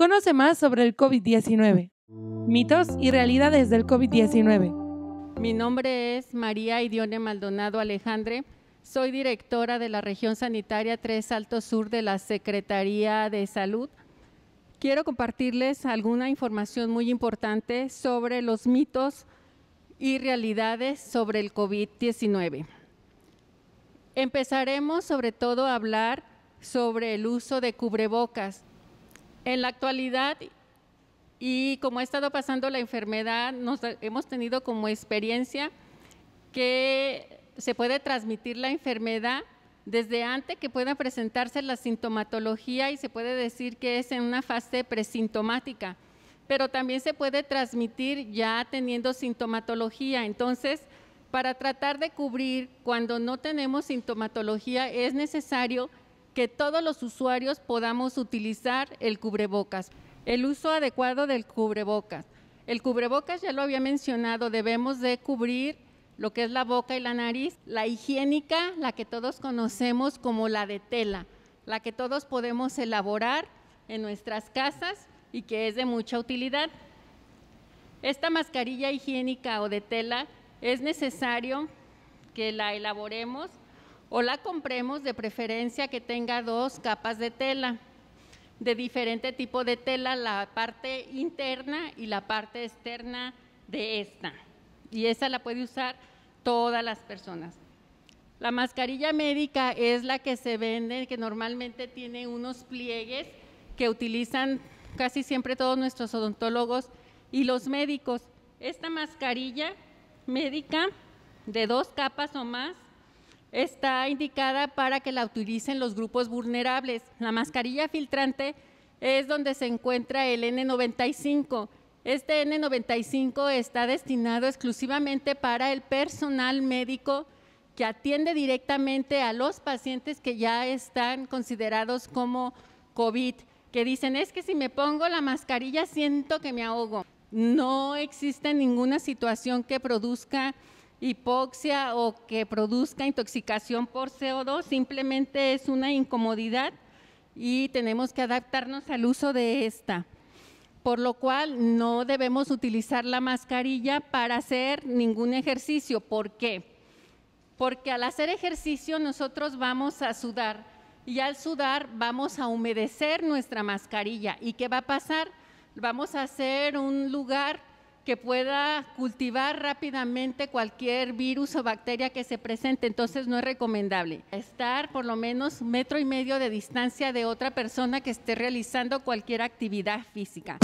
Conoce más sobre el COVID-19, mitos y realidades del COVID-19. Mi nombre es María Idione Maldonado Alejandre. Soy directora de la región sanitaria 3 Alto Sur de la Secretaría de Salud. Quiero compartirles alguna información muy importante sobre los mitos y realidades sobre el COVID-19. Empezaremos sobre todo a hablar sobre el uso de cubrebocas en la actualidad y como ha estado pasando la enfermedad, hemos tenido como experiencia que se puede transmitir la enfermedad desde antes que pueda presentarse la sintomatología y se puede decir que es en una fase presintomática, pero también se puede transmitir ya teniendo sintomatología. Entonces, para tratar de cubrir cuando no tenemos sintomatología, es necesario que todos los usuarios podamos utilizar el cubrebocas, el uso adecuado del cubrebocas. El cubrebocas, ya lo había mencionado, debemos de cubrir lo que es la boca y la nariz, la higiénica, la que todos conocemos como la de tela, la que todos podemos elaborar en nuestras casas y que es de mucha utilidad. Esta mascarilla higiénica o de tela es necesario que la elaboremos o la compremos de preferencia que tenga dos capas de tela, de diferente tipo de tela, la parte interna y la parte externa de esta. Y esa la puede usar todas las personas. La mascarilla médica es la que se vende, que normalmente tiene unos pliegues que utilizan casi siempre todos nuestros odontólogos y los médicos. Esta mascarilla médica de dos capas o más está indicada para que la utilicen los grupos vulnerables. La mascarilla filtrante es donde se encuentra el N95. Este N95 está destinado exclusivamente para el personal médico que atiende directamente a los pacientes que ya están considerados como COVID, que dicen, es que si me pongo la mascarilla siento que me ahogo. No existe ninguna situación que produzca hipoxia o que produzca intoxicación por CO2, simplemente es una incomodidad y tenemos que adaptarnos al uso de esta. Por lo cual no debemos utilizar la mascarilla para hacer ningún ejercicio. ¿Por qué? Porque al hacer ejercicio nosotros vamos a sudar y al sudar vamos a humedecer nuestra mascarilla. ¿Y qué va a pasar? Vamos a hacer un lugar que pueda cultivar rápidamente cualquier virus o bacteria que se presente, entonces no es recomendable. Estar por lo menos metro y medio de distancia de otra persona que esté realizando cualquier actividad física.